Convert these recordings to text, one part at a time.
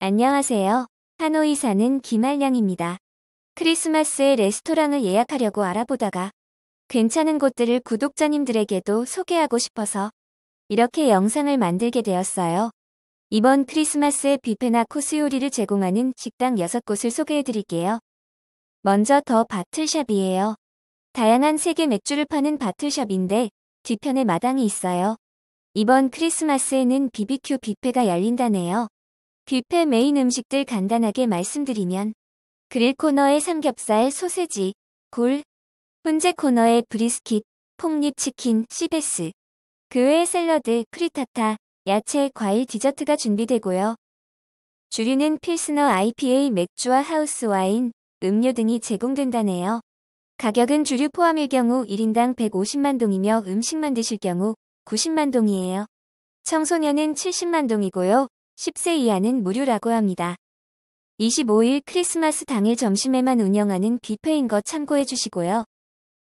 안녕하세요. 하노이 사는 김한량입니다 크리스마스에 레스토랑을 예약하려고 알아보다가 괜찮은 곳들을 구독자님들에게도 소개하고 싶어서 이렇게 영상을 만들게 되었어요. 이번 크리스마스에 뷔페나 코스 요리를 제공하는 식당 6곳을 소개해드릴게요. 먼저 더 바틀샵이에요. 다양한 세계 맥주를 파는 바틀샵인데 뒤편에 마당이 있어요. 이번 크리스마스에는 BBQ 뷔페가 열린다네요. 뷔페 메인 음식들 간단하게 말씀드리면 그릴 코너에 삼겹살, 소세지, 굴, 훈제 코너에 브리스킷, 폭립치킨, 시베스, 그 외에 샐러드, 크리타타, 야채, 과일, 디저트가 준비되고요. 주류는 필스너 IPA 맥주와 하우스 와인, 음료 등이 제공된다네요. 가격은 주류 포함일 경우 1인당 150만 동이며 음식만 드실 경우 90만 동이에요. 청소년은 70만 동이고요. 10세 이하는 무료라고 합니다. 25일 크리스마스 당일 점심에만 운영하는 뷔페인 것 참고해 주시고요.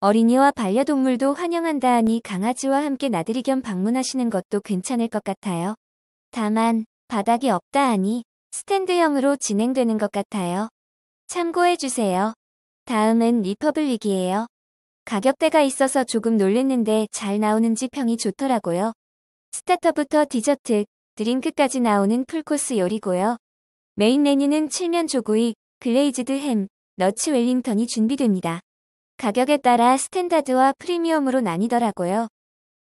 어린이와 반려동물도 환영한다 하니 강아지와 함께 나들이 겸 방문하시는 것도 괜찮을 것 같아요. 다만 바닥이 없다 하니 스탠드형으로 진행되는 것 같아요. 참고해 주세요. 다음은 리퍼블릭이에요. 가격대가 있어서 조금 놀랬는데 잘 나오는지 평이 좋더라고요. 스타터부터 디저트, 드링크까지 나오는 풀코스 요리고요. 메인 메뉴는 칠면 조구이, 글레이즈드 햄, 너츠 웰링턴이 준비됩니다. 가격에 따라 스탠다드와 프리미엄으로 나뉘더라고요.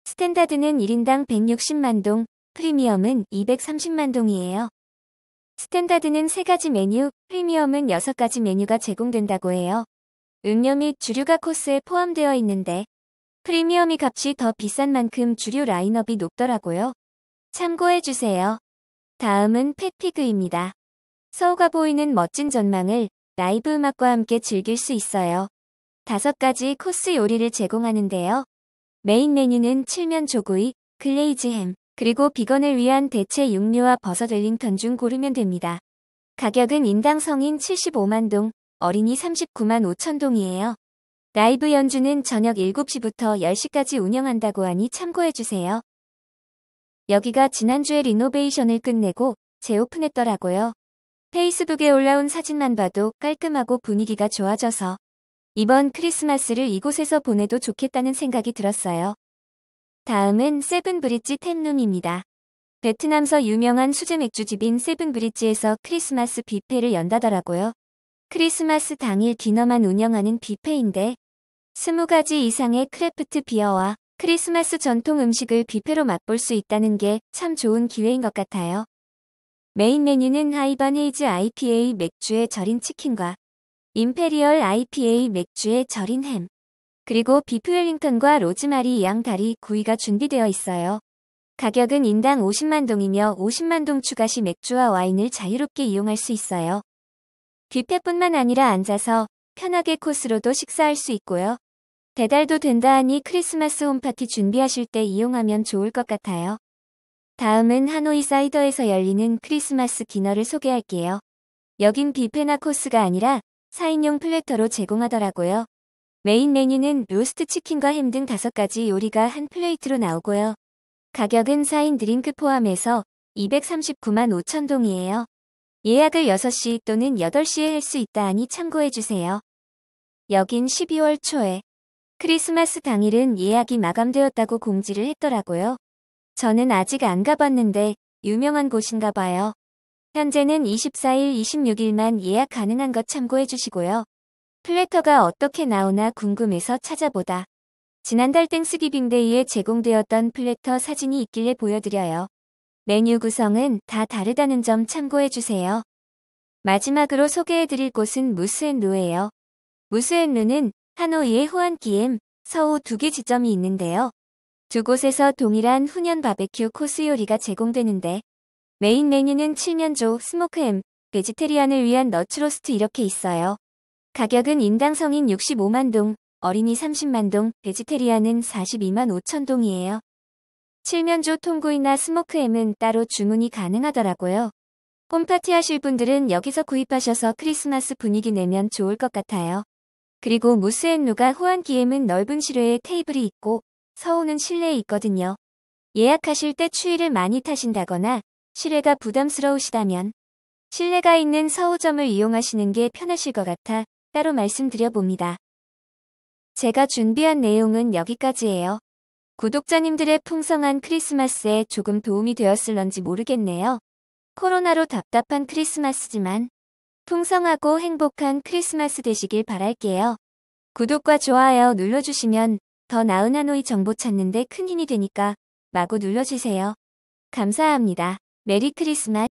스탠다드는 1인당 160만 동, 프리미엄은 230만 동이에요. 스탠다드는 3가지 메뉴, 프리미엄은 6가지 메뉴가 제공된다고 해요. 음료 및 주류가 코스에 포함되어 있는데 프리미엄이 값이 더 비싼 만큼 주류 라인업이 높더라고요. 참고해주세요. 다음은 펫피그입니다. 서우가 보이는 멋진 전망을 라이브 음악과 함께 즐길 수 있어요. 다섯 가지 코스 요리를 제공하는데요. 메인 메뉴는 칠면 조구이, 글레이즈 햄, 그리고 비건을 위한 대체 육류와 버섯 웰링턴 중 고르면 됩니다. 가격은 인당 성인 75만 동, 어린이 39만 5천 동이에요. 라이브 연주는 저녁 7시부터 10시까지 운영한다고 하니 참고해주세요. 여기가 지난주에 리노베이션을 끝내고 재오픈했더라고요. 페이스북에 올라온 사진만 봐도 깔끔하고 분위기가 좋아져서 이번 크리스마스를 이곳에서 보내도 좋겠다는 생각이 들었어요. 다음은 세븐브릿지 탭룸입니다. 베트남서 유명한 수제 맥주집인 세븐브릿지에서 크리스마스 뷔페를 연다더라고요. 크리스마스 당일 디너만 운영하는 뷔페인데 20가지 이상의 크래프트 비어와 크리스마스 전통 음식을 뷔페로 맛볼 수 있다는 게 참 좋은 기회인 것 같아요. 메인 메뉴는 하이번 헤이즈 IPA 맥주의 절인 치킨과 임페리얼 IPA 맥주의 절인 햄, 그리고 비프 웰링턴과 로즈마리 양다리 구이가 준비되어 있어요. 가격은 인당 50만 동이며 50만 동 추가 시 맥주와 와인을 자유롭게 이용할 수 있어요. 뷔페뿐만 아니라 앉아서 편하게 코스로도 식사할 수 있고요. 배달도 된다 하니 크리스마스 홈파티 준비하실 때 이용하면 좋을 것 같아요. 다음은 하노이 사이더에서 열리는 크리스마스 기너를 소개할게요. 여긴 뷔페나 코스가 아니라 4인용 플래터로 제공하더라고요. 메인 메뉴는 로스트 치킨과 햄 등 5가지 요리가 한 플레이트로 나오고요. 가격은 4인 드링크 포함해서 239만 5천 동이에요. 예약을 6시 또는 8시에 할 수 있다 하니 참고해주세요. 여긴 12월 초에 크리스마스 당일은 예약이 마감되었다고 공지를 했더라고요. 저는 아직 안 가봤는데 유명한 곳인가 봐요. 현재는 24일, 26일만 예약 가능한 것 참고해 주시고요. 플래터가 어떻게 나오나 궁금해서 찾아보다. 지난달 땡스기빙데이에 제공되었던 플래터 사진이 있길래 보여드려요. 메뉴 구성은 다 다르다는 점 참고해 주세요. 마지막으로 소개해 드릴 곳은 무스앤루예요. 무스앤루는 하노이의 호안기엠, 서우 두 개 지점이 있는데요. 두 곳에서 동일한 훈연 바베큐 코스 요리가 제공되는데 메인 메뉴는 칠면조, 스모크햄, 베지테리안을 위한 너츠로스트 이렇게 있어요. 가격은 인당 성인 65만 동, 어린이 30만 동, 베지테리안은 42만 5천 동이에요. 칠면조 통구이나 스모크햄은 따로 주문이 가능하더라고요. 홈파티 하실 분들은 여기서 구입하셔서 크리스마스 분위기 내면 좋을 것 같아요. 그리고 무스앤루가 호안기엠은 넓은 실외에 테이블이 있고 서우는 실내에 있거든요. 예약하실 때 추위를 많이 타신다거나 실외가 부담스러우시다면 실내가 있는 서우점을 이용하시는 게 편하실 것 같아 따로 말씀드려 봅니다. 제가 준비한 내용은 여기까지예요. 구독자님들의 풍성한 크리스마스에 조금 도움이 되었을런지 모르겠네요. 코로나로 답답한 크리스마스지만 풍성하고 행복한 크리스마스 되시길 바랄게요. 구독과 좋아요 눌러주시면 더 나은 하노이 정보 찾는데 큰 힘이 되니까 마구 눌러주세요. 감사합니다. 메리 크리스마스